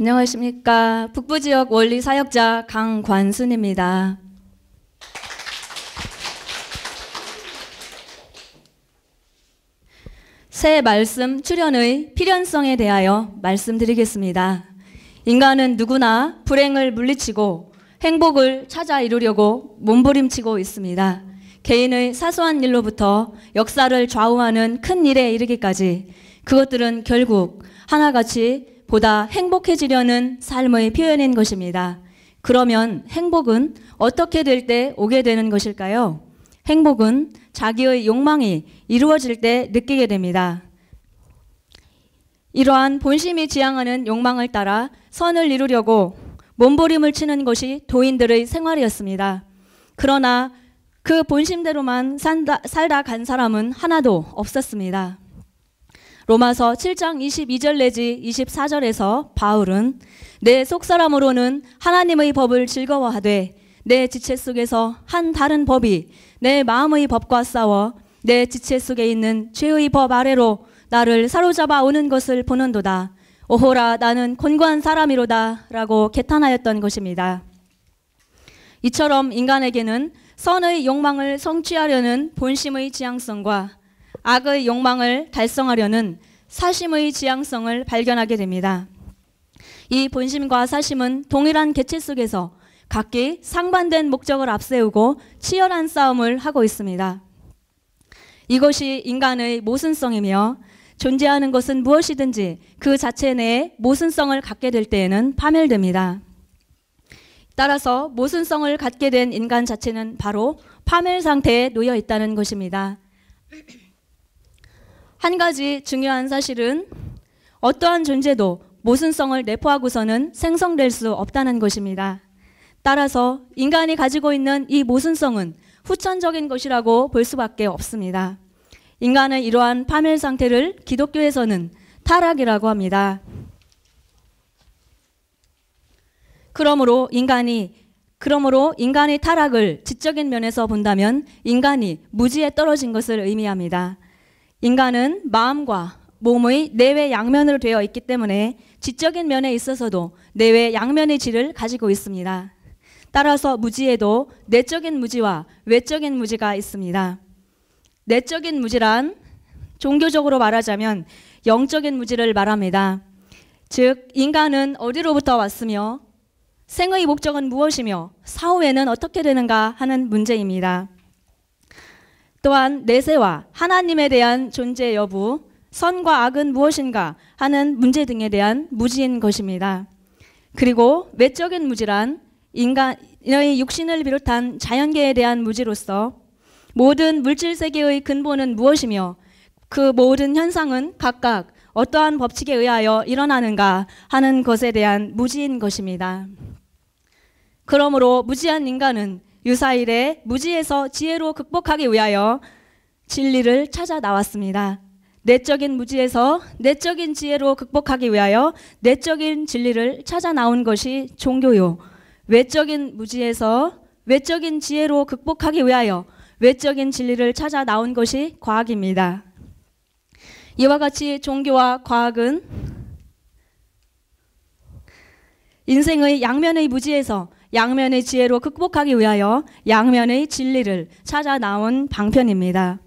안녕하십니까. 북부지역 원리 사역자 강관순입니다. 새 말씀 출연의 필연성에 대하여 말씀드리겠습니다. 인간은 누구나 불행을 물리치고 행복을 찾아 이루려고 몸부림치고 있습니다. 개인의 사소한 일로부터 역사를 좌우하는 큰 일에 이르기까지 그것들은 결국 하나같이 보다 행복해지려는 삶의 표현인 것입니다. 그러면 행복은 어떻게 될 때 오게 되는 것일까요? 행복은 자기의 욕망이 이루어질 때 느끼게 됩니다. 이러한 본심이 지향하는 욕망을 따라 선을 이루려고 몸부림을 치는 것이 도인들의 생활이었습니다. 그러나 그 본심대로만 산다, 살다 간 사람은 하나도 없었습니다. 로마서 7장 22절 내지 24절에서 바울은 내 속사람으로는 하나님의 법을 즐거워하되 내 지체 속에서 한 다른 법이 내 마음의 법과 싸워 내 지체 속에 있는 죄의 법 아래로 나를 사로잡아 오는 것을 보는도다. 오호라 나는 곤고한 사람이로다 라고 개탄하였던 것입니다. 이처럼 인간에게는 선의 욕망을 성취하려는 본심의 지향성과 악의 욕망을 달성하려는 사심의 지향성을 발견하게 됩니다. 이 본심과 사심은 동일한 개체 속에서 각기 상반된 목적을 앞세우고 치열한 싸움을 하고 있습니다. 이것이 인간의 모순성이며 존재하는 것은 무엇이든지 그 자체 내에 모순성을 갖게 될 때에는 파멸됩니다. 따라서 모순성을 갖게 된 인간 자체는 바로 파멸 상태에 놓여 있다는 것입니다. 한 가지 중요한 사실은 어떠한 존재도 모순성을 내포하고서는 생성될 수 없다는 것입니다. 따라서 인간이 가지고 있는 이 모순성은 후천적인 것이라고 볼 수밖에 없습니다. 인간의 이러한 파멸 상태를 기독교에서는 타락이라고 합니다. 그러므로 인간이 그러므로 인간의 타락을 지적인 면에서 본다면 인간이 무지에 떨어진 것을 의미합니다. 인간은 마음과 몸의 내외 양면으로 되어 있기 때문에 지적인 면에 있어서도 내외 양면의 질을 가지고 있습니다. 따라서 무지에도 내적인 무지와 외적인 무지가 있습니다. 내적인 무지란 종교적으로 말하자면 영적인 무지를 말합니다. 즉, 인간은 어디로부터 왔으며 생의 목적은 무엇이며 사후에는 어떻게 되는가 하는 문제입니다. 또한 내세와 하나님에 대한 존재 여부, 선과 악은 무엇인가 하는 문제 등에 대한 무지인 것입니다. 그리고 외적인 무지란 인간의 육신을 비롯한 자연계에 대한 무지로서 모든 물질 세계의 근본은 무엇이며 그 모든 현상은 각각 어떠한 법칙에 의하여 일어나는가 하는 것에 대한 무지인 것입니다. 그러므로 무지한 인간은 유사일에 무지에서 지혜로 극복하기 위하여 진리를 찾아 나왔습니다. 내적인 무지에서 내적인 지혜로 극복하기 위하여 내적인 진리를 찾아 나온 것이 종교요. 외적인 무지에서 외적인 지혜로 극복하기 위하여 외적인 진리를 찾아 나온 것이 과학입니다. 이와 같이 종교와 과학은 인생의 양면의 무지에서 양면의 지혜로 극복하기 위하여 양면의 진리를 찾아 나온 방편입니다.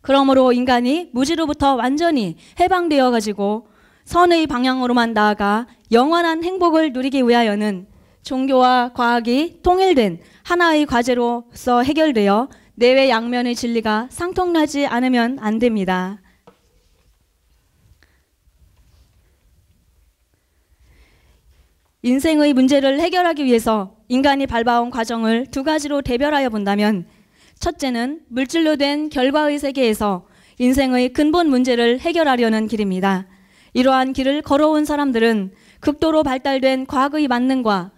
그러므로 인간이 무지로부터 완전히 해방되어 가지고 선의 방향으로만 나아가 영원한 행복을 누리기 위하여는 종교와 과학이 통일된 하나의 과제로서 해결되어 내외 양면의 진리가 상통나지 않으면 안 됩니다. 인생의 문제를 해결하기 위해서 인간이 밟아온 과정을 두 가지로 대별하여 본다면 첫째는 물질로 된 결과의 세계에서 인생의 근본 문제를 해결하려는 길입니다. 이러한 길을 걸어온 사람들은 극도로 발달된 과학의 만능과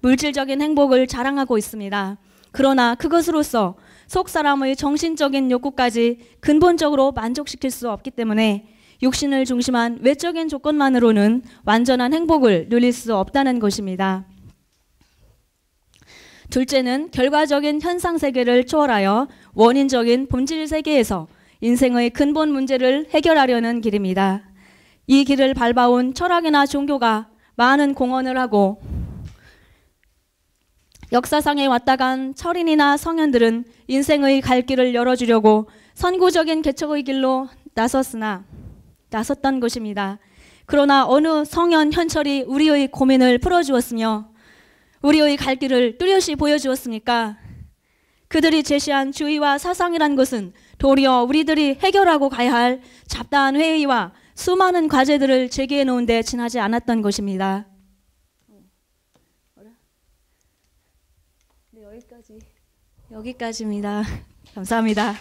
물질적인 행복을 자랑하고 있습니다. 그러나 그것으로서 속 사람의 정신적인 욕구까지 근본적으로 만족시킬 수 없기 때문에 육신을 중심한 외적인 조건만으로는 완전한 행복을 누릴 수 없다는 것입니다. 둘째는 결과적인 현상 세계를 초월하여 원인적인 본질 세계에서 인생의 근본 문제를 해결하려는 길입니다. 이 길을 밟아온 철학이나 종교가 많은 공헌을 하고 역사상에 왔다 간 철인이나 성현들은 인생의 갈 길을 열어주려고 선구적인 개척의 길로 나섰으나 나섰던 것입니다. 그러나 어느 성현 현철이 우리의 고민을 풀어주었으며 우리의 갈 길을 뚜렷이 보여주었습니까? 그들이 제시한 주의와 사상이란 것은 도리어 우리들이 해결하고 가야 할 잡다한 회의와 수많은 과제들을 제기해 놓은 데 지나지 않았던 것입니다. 네, 여기까지. 여기까지입니다. 감사합니다.